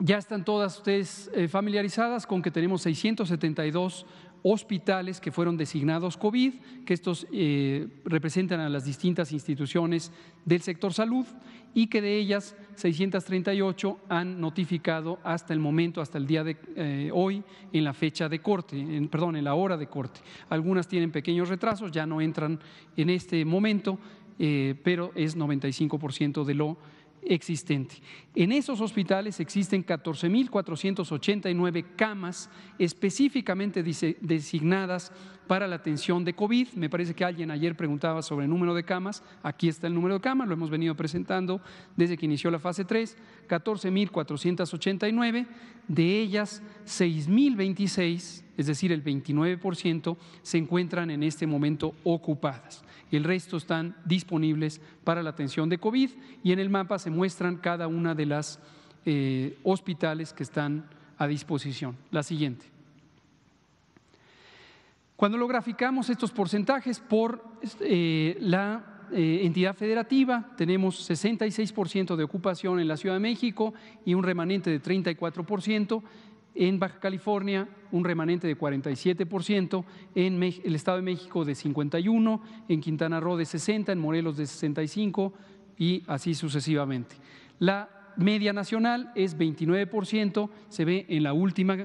Ya están todas ustedes eh, familiarizadas con que tenemos 672 hospitales que fueron designados COVID, que estos eh, representan a las distintas instituciones del sector salud y que de ellas 638 han notificado hasta el momento, hasta el día de eh, hoy, en la fecha de corte, perdón, en la hora de corte. Algunas tienen pequeños retrasos, ya no entran en este momento, pero es 95% de lo existente. En esos hospitales existen 14.489 camas específicamente designadas para la atención de COVID. Me parece que alguien ayer preguntaba sobre el número de camas. Aquí está el número de camas, lo hemos venido presentando desde que inició la fase 3, 14.489, de ellas 6.026 es decir, el 29%, se encuentran en este momento ocupadas. El resto están disponibles para la atención de COVID y en el mapa se muestran cada una de las eh, hospitales que están a disposición. La siguiente. Cuando lo graficamos estos porcentajes por eh, la eh, entidad federativa, tenemos 66% de ocupación en la Ciudad de México y un remanente de 34%, en Baja California un remanente de 47%, en el Estado de México de 51%, en Quintana Roo de 60%, en Morelos de 65% y así sucesivamente. La media nacional es 29%, se ve en la última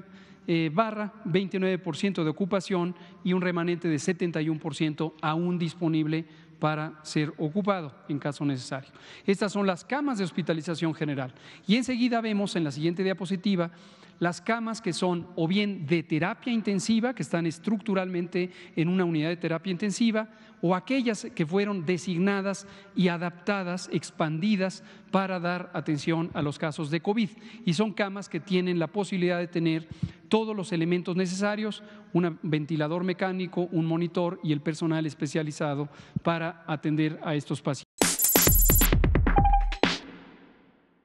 eh, barra 29% de ocupación y un remanente de 71% aún disponible para ser ocupado en caso necesario. Estas son las camas de hospitalización general. Y enseguida vemos en la siguiente diapositiva las camas que son o bien de terapia intensiva, que están estructuralmente en una unidad de terapia intensiva, o aquellas que fueron designadas y adaptadas, expandidas para dar atención a los casos de COVID. Y son camas que tienen la posibilidad de tener todos los elementos necesarios, un ventilador mecánico, un monitor y el personal especializado para atender a estos pacientes.